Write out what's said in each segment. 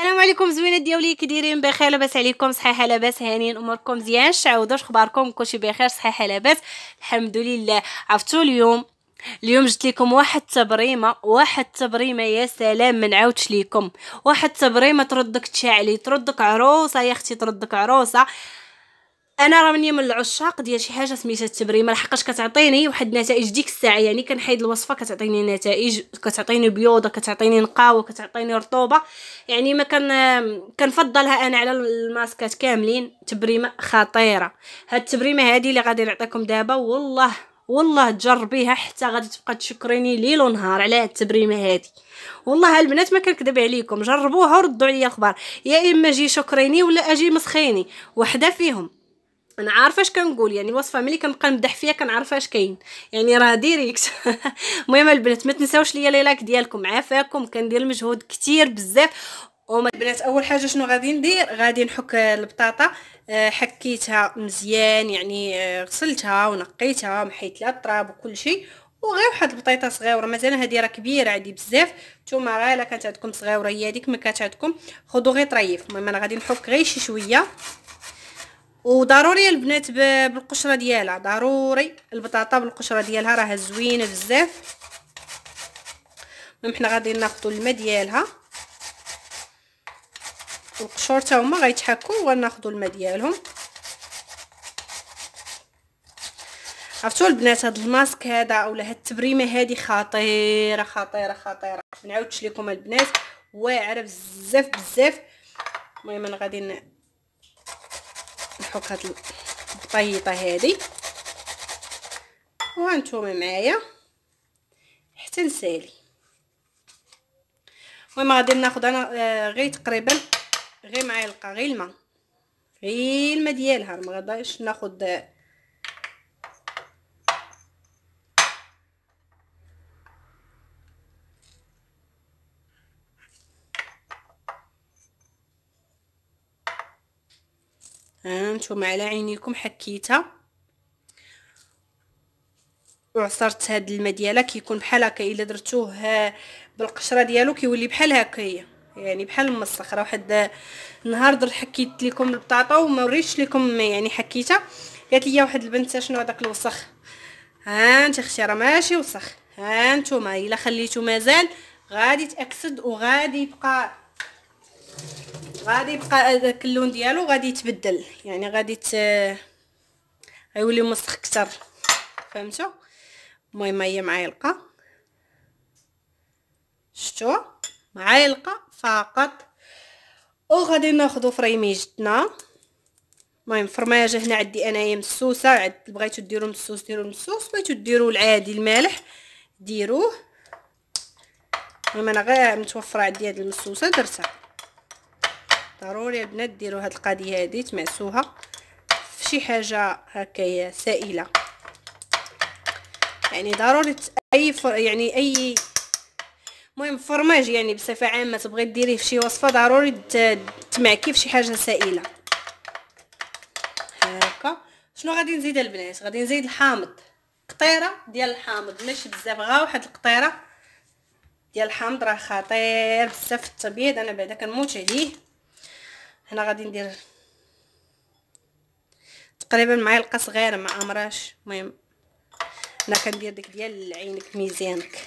السلام عليكم زوينة ديولي كديرين بخير لاباس عليكم صحيحه لاباس هانين اموركم مزيان شعوذه شخباركم كلشي بخير صحيحه لاباس الحمد لله عرفتو اليوم اليوم جت لكم واحد تبريمه واحد تبريمه يا سلام من عودش ليكم واحد تبريمه تردك تشعلي تردك عروسه يا اختي تردك عروسه انا راه مني من العشاق ديال شي حاجه سميتها التبريمه لحقاش كتعطيني واحد النتائج ديك الساعه يعني كنحيد الوصفه كتعطيني نتائج كتعطيني بيوضه كتعطيني نقاوه كتعطيني رطوبه يعني ما كان كنفضلها انا على الماسكات كاملين تبريمه خطيره هاد التبريمه هادي اللي غادي نعطيكم دابا والله والله تجربيها حتى غادي تبقى تشكريني ليل ونهار على هاد التبريمه هادي والله البنات ما كنكذب عليكم جربوها وردوا عليا الخبر يا اما جي شكريني ولا اجي مسخيني وحده فيهم انا عارفه اش كنقول يعني الوصفه ملي كنبقى نمدح فيها كنعرف اش كاين يعني راه ديريكت المهم البنات ما تنساوش ليا لايك ديالكم عافاكم كندير مجهود كتير بزاف وما البنات اول حاجه شنو غادي ندير غادي نحك البطاطا آه، حكيتها مزيان يعني آه، غسلتها ونقيتها ومحيت لها التراب وكل شيء وغير واحد البطيطه صغيره مازال هذه راه كبيره عادي بزاف نتوما راه الا كانت عندكم صغيره هي هذيك ما كانت عندكم خذوا غير طريف المهم انا غادي نحك غير شي شويه وضروري البنات بالقشره ديالها ضروري البطاطا بالقشره ديالها راها زوينه بزاف المهم حنا غادي ناخذوا الماء ديالها والقشور حتى هما غيتحكوا وناخذوا الماء ديالهم عرفتوا البنات هاد الماسك هذا اولا هاد التبريمه هادي خطيره خطيره خطيره ما نعاودش لكم البنات واعره بزاف بزاف المهم انا غادي نطيحوك هاد الطيطه هادي وهانتوما معايا حتى نسالي المهم غادي ناخذ انا آه، غير تقريبا غير معلقه غير الماء غير الماء ديالها ما غاديش ناخذ هانتوما على عينيكم حكيتها وعصرت هاد الماء ديالها كيكون بحال هكا الا درتوه بالقشره ديالو كيولي بحال هكا يعني بحال المسخ راه واحد النهار درت حكيت لكم البطاطا وما وريتش لكم يعني حكيتها قالت لي واحد البنت شنو هذاك الوسخ ها انت اختي راه ماشي وسخ ها الا خليتو مازال غادي تاكسد وغادي يبقى غادي يبقى هذاك اللون ديالو غادي يتبدل يعني غادي ت... غيولي مسخ كتر فهمتوا المهم هي معلقه شتو معلقه فقط وغادي ناخذ فريميجتنا المهم فرماجه هنا عندي انايا مسوسه عاد بغيتو ديرو مسوس ديرو مسوس بغيتو ديرو العادي المالح ديروه المهم انا غير متوفره عندي هاد المسوسه درتها ضروري البنات ديروا هاد القضيه هادي تمعسوها في شي حاجه هكايا سائله يعني ضروري اي فر يعني اي المهم فرماج يعني بصفه عامه تبغي ديريه في شي وصفه ضروري تمعكي في شي حاجه سائله هكا شنو غادي نزيد البنات غادي نزيد الحامض قطيره ديال الحامض ماشي بزاف غا واحد القطيره ديال الحامض راه خطير بزاف في التبييض انا بعدا كنموت عليه هنا غادي ندير تقريبا معلقه صغيره مع امراش المهم هنا كندير ديك ديال عينك ميزانك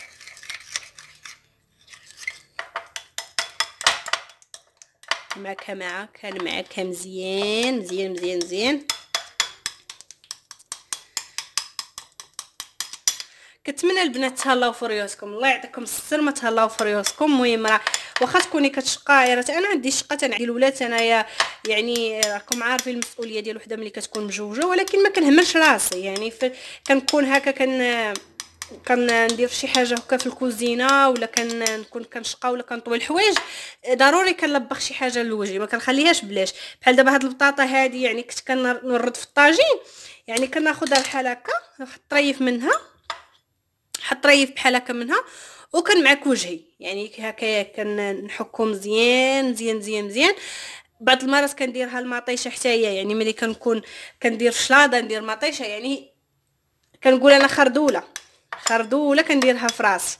الماكه معاك المعكه مزيان مزيان مزيان مزيان كنتمنى البنات تهلاو في الله يعطيكم السر ما تهلاو في المهم راه واخا تكوني كتشقاي راه انا عندي شقه تنعدي الولاد انايا يعني راكم عارفين المسؤوليه ديال وحده ملي كتكون مجوجه ولكن ما كنهملش راسي يعني كنكون هكا كن كندير شي حاجه هكا في الكوزينه ولا كنكون كنشقى ولا كنطوي الحوايج ضروري كنلبخ شي حاجه لوجهي ما كنخليهاش بلاش بحال دابا هاد البطاطا هادي يعني كنت كنرد في الطاجين يعني كناخذها بحال هكا نحط طريف منها حط طريف بحال هكا منها وكان معك وجهي يعني هكايا كنحكو مزيان مزيان مزيان مزيان بعض المرات كنديرها المطيشه حتى هي يعني ملي كنكون كندير شلاضه ندير مطيشه يعني كنقول انا خردوله خردوله كنديرها في راسي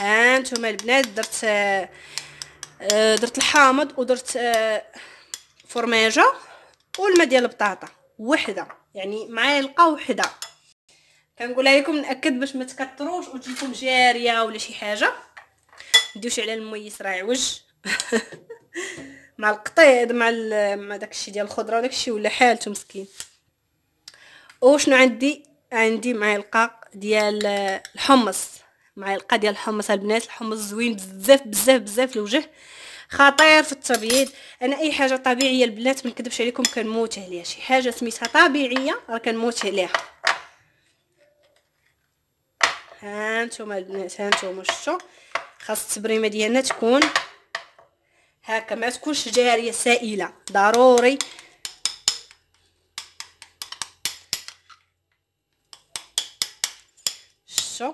ها نتوما البنات درت آه درت الحامض ودرت آه فرماجه والماء ديال البطاطا وحده يعني معلقه وحده كنقولها لكم ناكد باش ما تكثروش وتجيكم جاريه ولا شي حاجه ما ديوش على الميس راه عوج مع القطيد مع ال... مع داكشي ديال الخضره وداكشي ولا حالته مسكين وشنو عندي عندي معايا القاق ديال الحمص معايا القا ديال الحمص البنات الحمص زوين بزاف بزاف بزاف الوجه خطير في التبييض انا اي حاجه طبيعيه البنات ما نكذبش عليكم كنموت عليها شي حاجه سميتها طبيعيه راه كنموت عليها هانتوما البنات هانتوما شتو خاص التبريمه ديالنا تكون هكا ما تكونش جاريه سائله ضروري شتو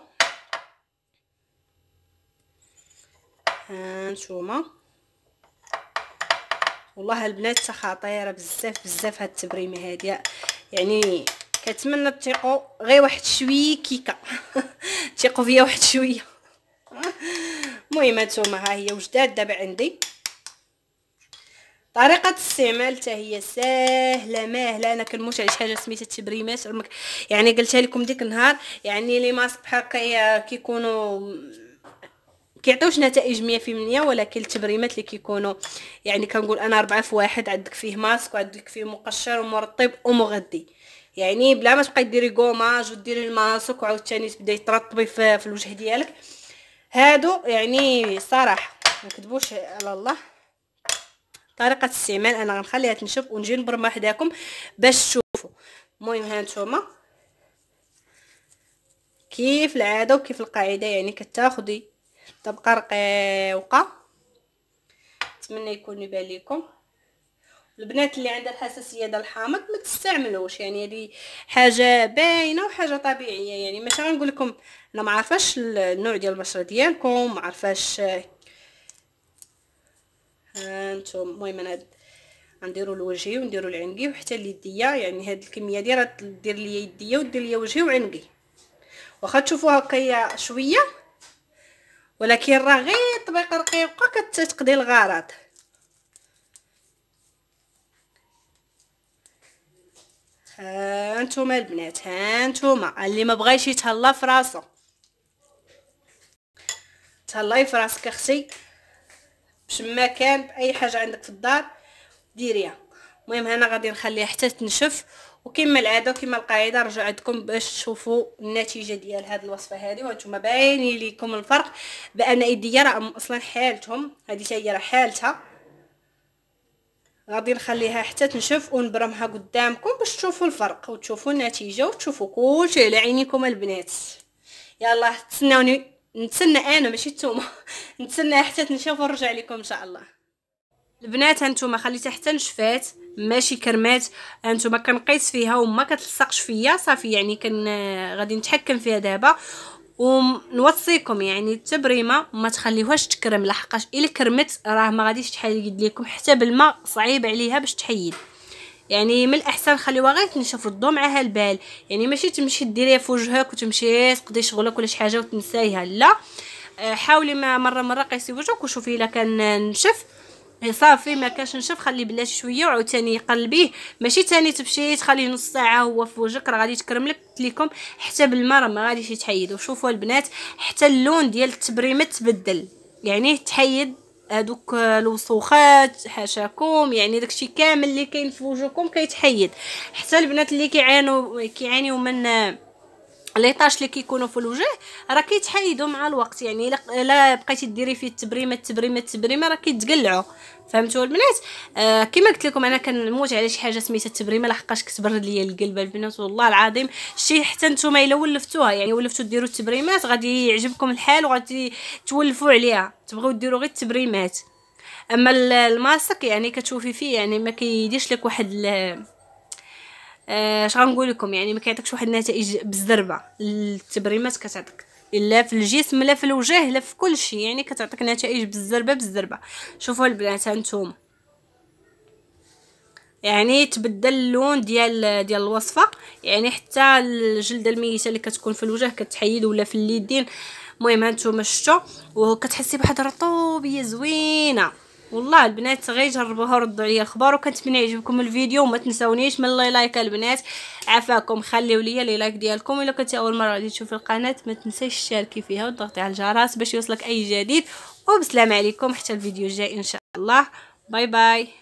هانتوما والله البنات تا خطيره بزاف بزاف هاد التبريمه هادي يعني كنتمنى تيقو غير واحد شويه كيكه تيقوا فيا واحد شويه المهم هانتوما ها هي وجدات دابا عندي طريقه الاستعمال حتى هي ساهلة ماهله انا كنموت على شي حاجه سميتها التبريمات يعني قلتها لكم ديك النهار يعني لي ماسك بحال كيكونوا كيعطيوش نتائج 100% ولكن التبريمات اللي كيكونوا يعني كنقول انا 4 في واحد عندك فيه ماسك وعندك فيه مقشر ومرطب ومغذي يعني بلا ما تبقاي ديري غوماج وديري الماسك وعاوتاني تبداي ترطبي في, في الوجه ديالك هادو يعني صراحه ما نكذبوش على الله طريقه الاستعمال انا غنخليها تنشف ونجي نبرم حداكم باش تشوفوا المهم ها نتوما كيف العاده وكيف القاعده يعني كتاخدي طبقه رقيقه نتمنى يكون يبان لكم البنات اللي عندها الحساسيه ديال الحامض ما تستعملوش يعني هذه حاجه باينه وحاجه طبيعيه يعني ماشي غنقول لكم انا ما عارفاش النوع ديال البشره ديالكم ما عارفاش هانتوم المهم انا غنديروا الوجهي ونديروا العنقي وحتى اليديه يعني هاد الكميه ديال راه دير لي يديه ودير لي وجهي وعنقي واخا تشوفوها هكايا شويه ولكن راه غير طبيقه رقيقه كتقضي الغرض هانتوما البنات هانتوما اللي ما بغايش يتهلا في راسو تهلاي في راسك اختي باش ما كان باي حاجه عندك في الدار ديريها المهم هنا غادي نخليها حتى تنشف وكما العاده وكما القاعده رجع عندكم باش تشوفوا النتيجه ديال هذه الوصفه هذه وانتم باين ليكم الفرق بان ايديا راه اصلا حالتهم هذه هي راه حالتها غادي نخليها حتى تنشف ونبرمها قدامكم باش تشوفوا الفرق وتشوفوا النتيجه وتشوفوا كلشي على عينيكم البنات يلا تسناوني نتسنى انا ماشي نتوما نتسنى حتى تنشف ونرجع لكم ان شاء الله البنات هانتوما خليتها حتى نشفات ماشي كرمات هانتوما كنقيس فيها وما كتلصقش فيا صافي يعني كن غادي نتحكم فيها دابا ونوصيكم يعني التبريمه ما تخليوهاش تكرم لحقاش الا كرمت راه ما غاديش تحيد ليكم حتى بالماء صعيب عليها باش تحيد يعني من الاحسن خليوها غير تنشف الضو معاها البال يعني ماشي تمشي ديريها في وجهك وتمشي تقضي شغلك ولا شي حاجه وتنسايها لا آه، حاولي مره مره قيسي وجهك وشوفي الا كان نشف صافي ما كاش نشف خليه بلا شويه وعاوتاني قلبيه ماشي تاني تبشي تخليه نص ساعه هو في وجهك راه غادي تكرم لك لكم حتى بالما راه ما غاديش يتحيد وشوفوا البنات حتى اللون ديال التبريمه تبدل يعني تحيد هادوك الوسوخات حاشاكم يعني داكشي كامل اللي كاين في وجهكم كيتحيد حتى البنات اللي كيعانوا كيعانيو من طاش اللي كيكونوا في الوجه راه كيتحيدوا مع الوقت يعني الا بقيتي ديري فيه التبريمه التبريمه التبريمه راه كيتقلعوا فهمتوا البنات آه كما قلت لكم انا كنموت على شي حاجه سميتها التبريمه لحقاش كتبرد ليا القلب البنات والله العظيم شي حتى نتوما الا ولفتوها يعني ولفتوا ديروا التبريمات غادي يعجبكم الحال وغادي تولفوا عليها تبغيو ديروا غير التبريمات اما الماسك يعني كتشوفي فيه يعني ما كيديش لك واحد آه، اش آه غنقول لكم يعني ما كيعطيكش واحد النتائج بالزربه التبريمات كتعطيك لا في الجسم لا في الوجه لا في كل شيء يعني كتعطيك نتائج بالزربه بالزربه شوفوا البنات هانتوما يعني تبدل اللون ديال ديال الوصفه يعني حتى الجلده الميته اللي كتكون في الوجه كتحيد ولا في اليدين المهم هانتوما شفتوا وكتحسي بواحد الرطوبيه زوينه والله البنات غير جربوها ردوا عليا الخبر وكنتمنى يعجبكم الفيديو وما تنساونيش من اللي لايك البنات عفاكم خليو ليا لي لايك ديالكم الا كنتي اول مره غادي تشوفي القناه ما تنساش تشاركي فيها وتضغطي على الجرس باش يوصلك اي جديد وبسلام عليكم حتى الفيديو الجاي ان شاء الله باي باي